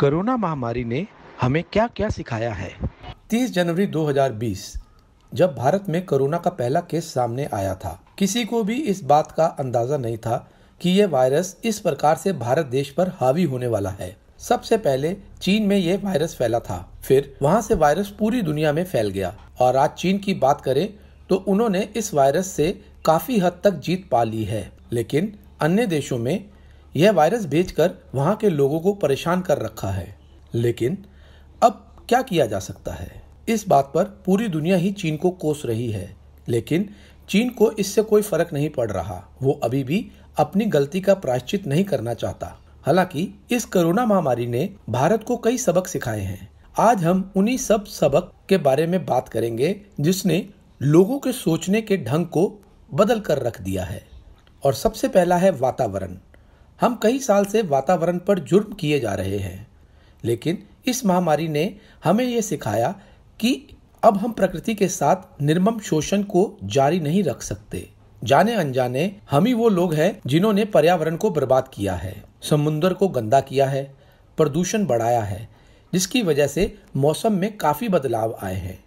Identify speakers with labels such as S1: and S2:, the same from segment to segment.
S1: corona महामारी ने हमें क्या क्या सिखाया है 30 जनवरी 2020 जब भारत में कोरोना का पहला केस सामने आया था किसी को भी इस बात का अंदाजा नहीं था कि यह वायरस इस प्रकार से भारत देश पर हावी होने वाला है सबसे पहले चीन में ये वायरस फैला था फिर वहाँ से वायरस पूरी दुनिया में फैल गया और आज चीन की बात करें तो उन्होंने इस वायरस से काफी हद तक जीत पा ली है लेकिन अन्य देशों में यह वायरस भेजकर वहां के लोगों को परेशान कर रखा है लेकिन अब क्या किया जा सकता है इस बात पर पूरी दुनिया ही चीन को कोस रही है लेकिन चीन को इससे कोई फर्क नहीं पड़ रहा वो अभी भी अपनी गलती का प्रायश्चित नहीं करना चाहता हालांकि इस कोरोना महामारी ने भारत को कई सबक सिखाए हैं आज हम उन्हीं सब सबक के बारे में बात करेंगे जिसने लोगों के सोचने के ढंग को बदल कर रख दिया है और सबसे पहला है वातावरण हम कई साल से वातावरण पर जुर्म किए जा रहे हैं लेकिन इस महामारी ने हमें ये सिखाया कि अब हम प्रकृति के साथ निर्मम शोषण को जारी नहीं रख सकते जाने अनजाने हम ही वो लोग हैं जिन्होंने पर्यावरण को बर्बाद किया है समुन्द्र को गंदा किया है प्रदूषण बढ़ाया है जिसकी वजह से मौसम में काफ़ी बदलाव आए हैं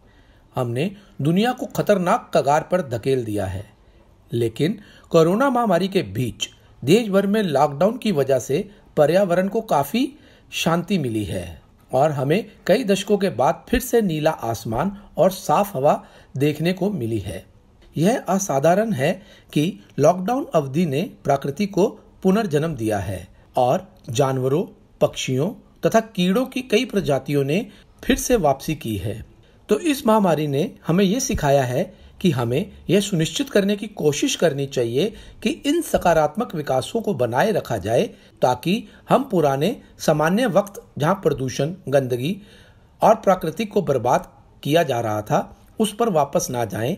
S1: हमने दुनिया को खतरनाक कगार पर धकेल दिया है लेकिन कोरोना महामारी के बीच देश भर में लॉकडाउन की वजह से पर्यावरण को काफी शांति मिली है और हमें कई दशकों के बाद फिर से नीला आसमान और साफ हवा देखने को मिली है यह असाधारण है कि लॉकडाउन अवधि ने प्रकृति को पुनर्जन्म दिया है और जानवरों पक्षियों तथा कीड़ों की कई प्रजातियों ने फिर से वापसी की है तो इस महामारी ने हमें ये सिखाया है कि हमें यह सुनिश्चित करने की कोशिश करनी चाहिए कि इन सकारात्मक विकासों को बनाए रखा जाए ताकि हम पुराने सामान्य वक्त जहां प्रदूषण गंदगी और प्रकृति को बर्बाद किया जा रहा था उस पर वापस ना जाएं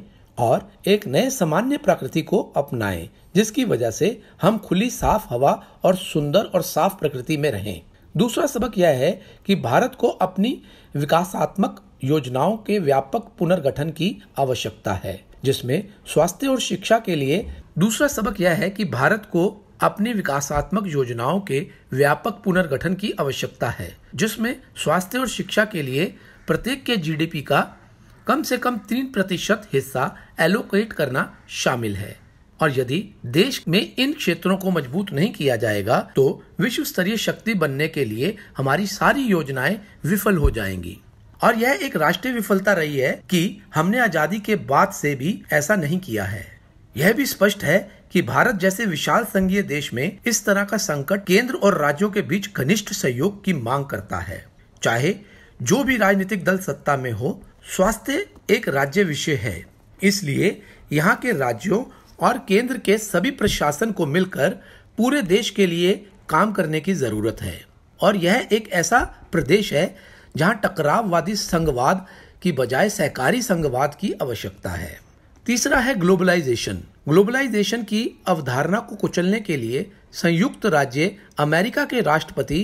S1: और एक नए सामान्य प्रकृति को अपनाएं जिसकी वजह से हम खुली साफ हवा और सुंदर और साफ प्रकृति में रहें दूसरा सबक यह है कि भारत को अपनी विकासात्मक योजनाओं के व्यापक पुनर्गठन की आवश्यकता है जिसमें स्वास्थ्य और शिक्षा के लिए दूसरा सबक यह है कि भारत को अपनी विकासात्मक योजनाओं के व्यापक पुनर्गठन की आवश्यकता है जिसमें स्वास्थ्य और शिक्षा के लिए प्रत्येक के जीडीपी का कम से कम तीन प्रतिशत हिस्सा एलोकेट करना शामिल है और यदि देश में इन क्षेत्रों को मजबूत नहीं किया जाएगा तो विश्व स्तरीय शक्ति बनने के लिए हमारी सारी योजनाएं विफल हो जाएंगी और यह एक राष्ट्रीय विफलता रही है कि हमने आजादी के बाद से भी ऐसा नहीं किया है यह भी स्पष्ट है कि भारत जैसे विशाल संघीय देश में इस तरह का संकट केंद्र और राज्यों के बीच घनिष्ठ सहयोग की मांग करता है चाहे जो भी राजनीतिक दल सत्ता में हो स्वास्थ्य एक राज्य विषय है इसलिए यहाँ के राज्यों और केंद्र के सभी प्रशासन को मिलकर पूरे देश के लिए काम करने की ज़रूरत है और यह एक ऐसा प्रदेश है जहां टकराववादी संघवाद की बजाय सहकारी संघवाद की आवश्यकता है तीसरा है ग्लोबलाइजेशन ग्लोबलाइजेशन की अवधारणा को कुचलने के लिए संयुक्त राज्य अमेरिका के राष्ट्रपति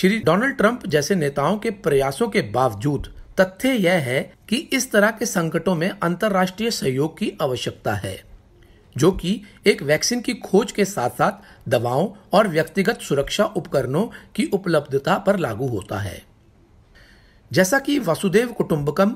S1: श्री डोनाल्ड ट्रंप जैसे नेताओं के प्रयासों के बावजूद तथ्य यह है कि इस तरह के संकटों में अंतर्राष्ट्रीय सहयोग की आवश्यकता है जो कि एक वैक्सीन की खोज के साथ साथ दवाओं और व्यक्तिगत सुरक्षा उपकरणों की उपलब्धता पर लागू होता है जैसा कि वासुदेव कुटुंबकम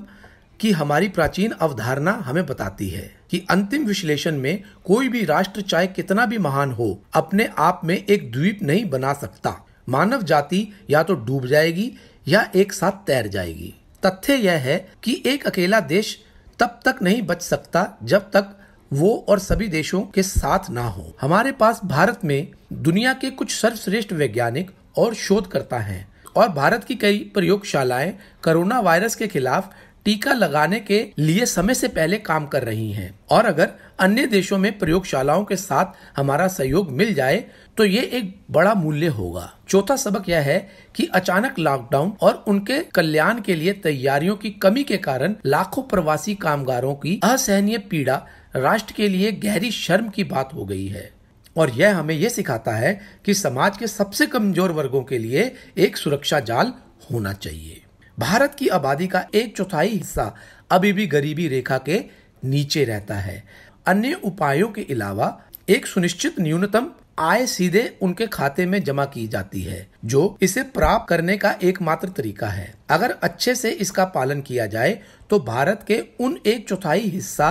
S1: की हमारी प्राचीन अवधारणा हमें बताती है कि अंतिम विश्लेषण में कोई भी राष्ट्र चाहे कितना भी महान हो अपने आप में एक द्वीप नहीं बना सकता मानव जाति या तो डूब जाएगी या एक साथ तैर जाएगी तथ्य यह है कि एक अकेला देश तब तक नहीं बच सकता जब तक वो और सभी देशों के साथ ना हो हमारे पास भारत में दुनिया के कुछ सर्वश्रेष्ठ वैज्ञानिक और शोधकर्ता हैं और भारत की कई प्रयोगशालाएं कोरोना वायरस के खिलाफ टीका लगाने के लिए समय से पहले काम कर रही हैं और अगर अन्य देशों में प्रयोगशालाओं के साथ हमारा सहयोग मिल जाए तो ये एक बड़ा मूल्य होगा चौथा सबक यह है कि अचानक लॉकडाउन और उनके कल्याण के लिए तैयारियों की कमी के कारण लाखों प्रवासी कामगारों की असहनीय पीड़ा राष्ट्र के लिए गहरी शर्म की बात हो गई है और यह हमें यह सिखाता है कि समाज के सबसे कमजोर वर्गों के लिए एक सुरक्षा जाल होना चाहिए भारत की आबादी का एक चौथाई हिस्सा अभी भी गरीबी रेखा के नीचे रहता है अन्य उपायों के अलावा एक सुनिश्चित न्यूनतम आय सीधे उनके खाते में जमा की जाती है जो इसे प्राप्त करने का एकमात्र तरीका है अगर अच्छे से इसका पालन किया जाए तो भारत के उन एक चौथाई हिस्सा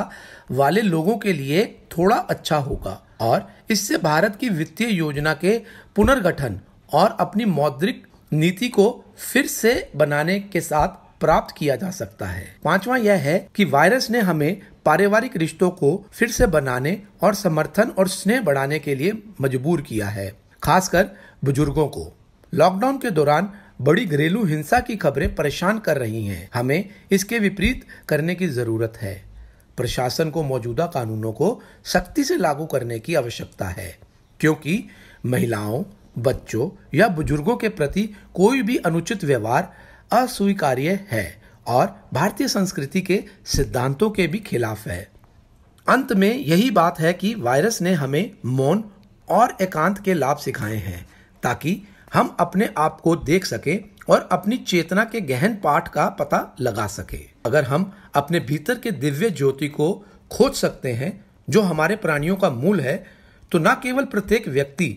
S1: वाले लोगों के लिए थोड़ा अच्छा होगा और इससे भारत की वित्तीय योजना के पुनर्गठन और अपनी मौद्रिक नीति को फिर से बनाने के साथ प्राप्त किया जा सकता है पांचवा यह है कि वायरस ने हमें पारिवारिक रिश्तों को फिर से बनाने और समर्थन और स्नेह बढ़ाने के लिए मजबूर किया है खासकर बुजुर्गों को लॉकडाउन के दौरान बड़ी घरेलू हिंसा की खबरें परेशान कर रही हैं हमें इसके विपरीत करने की जरूरत है प्रशासन को मौजूदा कानूनों को सख्ती से लागू करने की आवश्यकता है क्योंकि महिलाओं बच्चों या बुजुर्गों के प्रति कोई भी अनुचित व्यवहार अस्वीकार्य है और भारतीय संस्कृति के सिद्धांतों के भी खिलाफ है अंत में यही बात है कि वायरस ने हमें मौन और एकांत के लाभ सिखाए हैं ताकि हम अपने आप को देख सकें और अपनी चेतना के गहन पाठ का पता लगा सके अगर हम अपने भीतर के दिव्य ज्योति को खोज सकते हैं जो हमारे प्राणियों का मूल है तो न केवल प्रत्येक व्यक्ति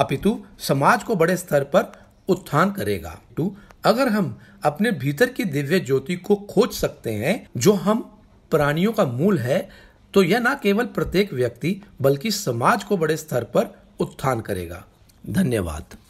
S1: अपितु समाज को बड़े स्तर पर उत्थान करेगा टू अगर हम अपने भीतर की दिव्य ज्योति को खोज सकते हैं जो हम प्राणियों का मूल है तो यह ना केवल प्रत्येक व्यक्ति बल्कि समाज को बड़े स्तर पर उत्थान करेगा धन्यवाद